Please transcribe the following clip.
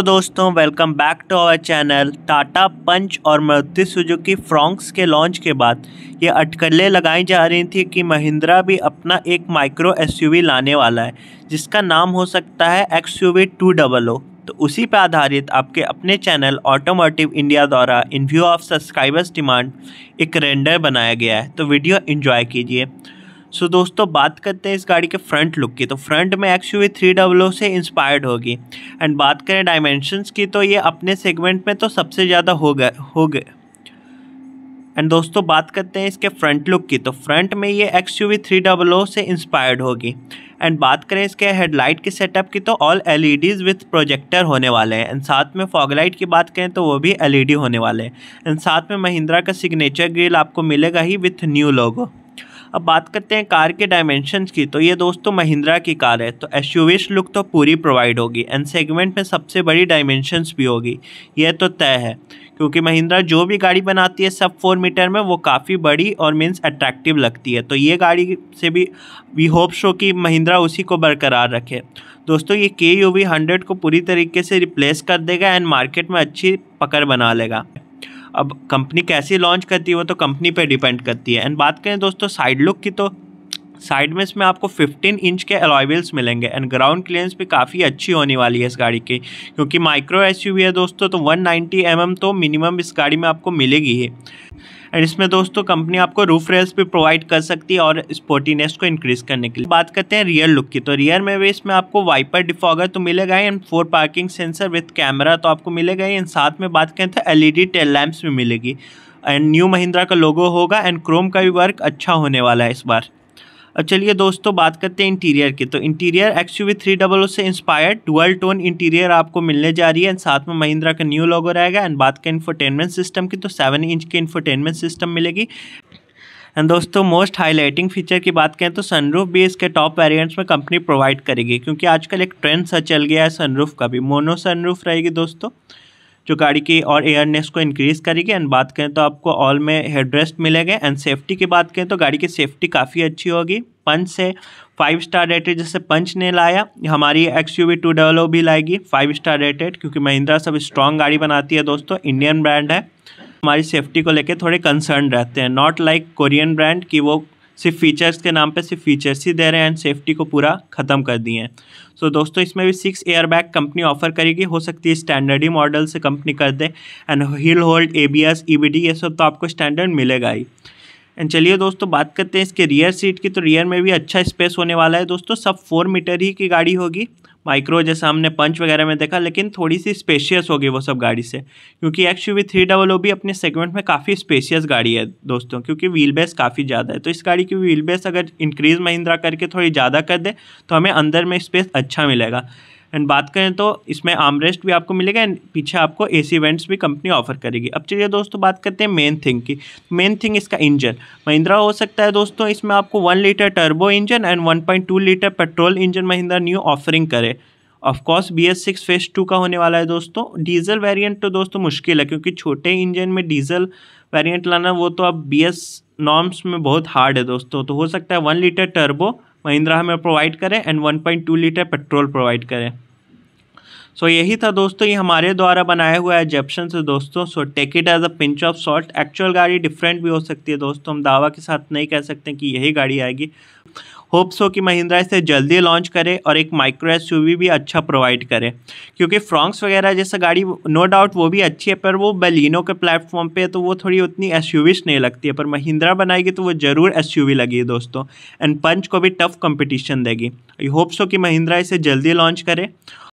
hello दोस्तों welcome back to our channel Tata Punch और Maruti Suzuki Fronx के लॉन्च के बाद ये अटकलें लगाई जा रही थी कि महिंद्रा भी अपना एक माइक्रो एसयूवी लाने वाला है जिसका नाम हो सकता है X U V two double O तो उसी पर आधारित आपके अपने चैनल ऑटोमोटिव इंडिया द्वारा in view of subscribers demand एक रेंडर बनाया गया है तो वीडियो इन्जॉय कीजिए सो so, दोस्तों बात करते हैं इस गाड़ी के फ्रंट लुक की तो फ्रंट में एक्स यू थ्री डब्लो से इंस्पायर्ड होगी एंड बात करें डायमेंशंस की तो ये अपने सेगमेंट में तो सबसे ज़्यादा हो गए हो गए एंड दोस्तों बात करते हैं इसके फ्रंट लुक की तो फ्रंट में ये X U V three double O से इंस्पायर्ड होगी एंड बात करें इसके हेडलाइट के सेटअप की तो all L E Ds with projector होने वाले हैं एंड साथ में फॉगलाइट की बात करें तो वो भी एल ई डी होने वाले हैं एंड साथ में महिंद्रा का सिग्नेचर ग्रिल आपको मिलेगा ही विथ न्यू लोगो अब बात करते हैं कार के डायमेंशन की तो ये दोस्तों महिंद्रा की कार है तो एस लुक तो पूरी प्रोवाइड होगी एंड सेगमेंट में सबसे बड़ी डायमेंशन भी होगी यह तो तय है क्योंकि महिंद्रा जो भी गाड़ी बनाती है सब फोर मीटर में वो काफ़ी बड़ी और मीन्स अट्रैक्टिव लगती है तो ये गाड़ी से भी वी होप शो कि महिंद्रा उसी को बरकरार रखे दोस्तों ये के यू वी हंड्रेड को पूरी तरीके से रिप्लेस कर देगा एंड मार्केट में अच्छी पकड़ बना लेगा अब कंपनी कैसे लॉन्च करती है वो तो कंपनी पे डिपेंड करती है एंड बात करें दोस्तों साइड लुक की तो साइड में इसमें आपको 15 इंच के अलॉयविल्स मिलेंगे एंड ग्राउंड क्लियरेंस भी काफ़ी अच्छी होने वाली है इस गाड़ी की क्योंकि माइक्रो एसयूवी है दोस्तों तो 190 नाइन्टी mm तो मिनिमम इस गाड़ी में आपको मिलेगी ही एंड इसमें दोस्तों कंपनी आपको रूफ रेल्स भी प्रोवाइड कर सकती है और स्पोर्टीनेस को इंक्रीज करने के लिए बात करते हैं रियर लुक की तो रियर में भी इसमें आपको वाइपर डिफॉगर तो मिलेगा and four parking sensor with camera तो आपको मिलेगा ही एंड साथ में बात करें तो एल टेल लैम्प्स भी मिलेगी एंड न्यू महिंद्रा का लोगो होगा एंड क्रोम का भी वर्क अच्छा होने वाला है इस बार और चलिए दोस्तों बात करते हैं इंटीरियर की तो interior X U V three double O से इंस्पायर्ड डुअल टोन इंटीरियर आपको मिलने जा रही है एंड साथ में महिंद्रा का न्यू लोगो रहेगा एंड बात करें इन्फोटेनमेंट सिस्टम की तो सेवन इंच की इन्फोटेनमेंट सिस्टम मिलेगी एंड दोस्तों मोस्ट हाईलाइटिंग फीचर की बात करें तो सनरूफ भी इसके टॉप वेरिएंट्स में कंपनी प्रोवाइड करेगी क्योंकि आजकल एक ट्रेंड सा चल गया है सनरूफ का भी मोनो सनरूफ रहेगी दोस्तों जो गाड़ी की और एयरनेस को इंक्रीज़ करेगी एंड बात करें तो आपको ऑल में हेडरेस्ट मिलेगा एंड सेफ्टी की बात करें तो गाड़ी की सेफ्टी काफ़ी अच्छी होगी पंच से फाइव स्टार रेटेड जैसे पंच ने लाया हमारी X U V two O भी लाएगी फाइव स्टार रेटेड क्योंकि महिंद्रा सब स्ट्रॉन्ग गाड़ी बनाती है दोस्तों इंडियन ब्रांड है हमारी सेफ्टी को लेके थोड़े कंसर्न रहते हैं नॉट लाइक कोरियन ब्रांड कि वो सिर्फ फीचर्स के नाम पे सिर्फ फीचर्स ही दे रहे हैं एंड सेफ्टी को पूरा ख़त्म कर दिए हैं सो so, दोस्तों इसमें भी six air bag company offer करेगी हो सकती है स्टैंडर्ड ही मॉडल से कंपनी कर दे and hill hold A B S E B D ये सब तो आपको स्टैंडर्ड मिलेगा ही एंड चलिए दोस्तों बात करते हैं इसके रियर सीट की तो रियर में भी अच्छा स्पेस होने वाला है दोस्तों सब फोर मीटर ही की गाड़ी होगी माइक्रो जैसा हमने पंच वगैरह में देखा लेकिन थोड़ी सी स्पेशियस होगी वो सब गाड़ी से क्योंकि X U V three double O भी अपने सेगमेंट में काफ़ी स्पेशियस गाड़ी है दोस्तों क्योंकि व्हील बेस काफ़ी ज़्यादा है तो इस गाड़ी की व्हील बेस अगर इंक्रीज़ महिंद्रा करके थोड़ी ज़्यादा कर दे तो हमें अंदर में स्पेस अच्छा मिलेगा एंड बात करें तो इसमें आमरेस्ट भी आपको मिलेगा एंड पीछे आपको ए सी वेंट्स भी कंपनी ऑफर करेगी अब चलिए दोस्तों बात करते हैं मेन थिंग की मेन थिंग इसका इंजन महिंद्रा हो सकता है दोस्तों इसमें आपको one litre turbo engine and one point two litre petrol engine Mahindra new offering करे of course B S six phase two का होने वाला है दोस्तों डीजल वेरियंट तो दोस्तों मुश्किल है क्योंकि छोटे इंजन में डीजल वेरियंट लाना वो तो अब बी एस नॉर्म्स में बहुत हार्ड है दोस्तों तो हो सकता है वन लीटर टर्बो महिंद्रा हमें प्रोवाइड करे एंड 1.2 लीटर पेट्रोल प्रोवाइड करे सो so, यही था दोस्तों ये हमारे द्वारा बनाया हुआ एजप्शन से दोस्तों so take it as a pinch of salt actual गाड़ी डिफरेंट भी हो सकती है दोस्तों हम दावा के साथ नहीं कह सकते कि यही गाड़ी आएगी होप्स हो कि महिंद्रा इसे जल्दी लॉन्च करे और एक माइक्रो एस भी अच्छा प्रोवाइड करे क्योंकि फ्रॉन्क्स वगैरह जैसा गाड़ी नो डाउट वो भी अच्छी है पर वो बेलिनो के प्लेटफॉर्म पे तो वो थोड़ी उतनी एस नहीं लगती है पर महिंद्रा बनाएगी तो वो ज़रूर एस लगेगी दोस्तों एंड पंच को भी टफ कंपटीशन देगी आई होप्स हो कि महिंद्रा इसे जल्दी लॉन्च करे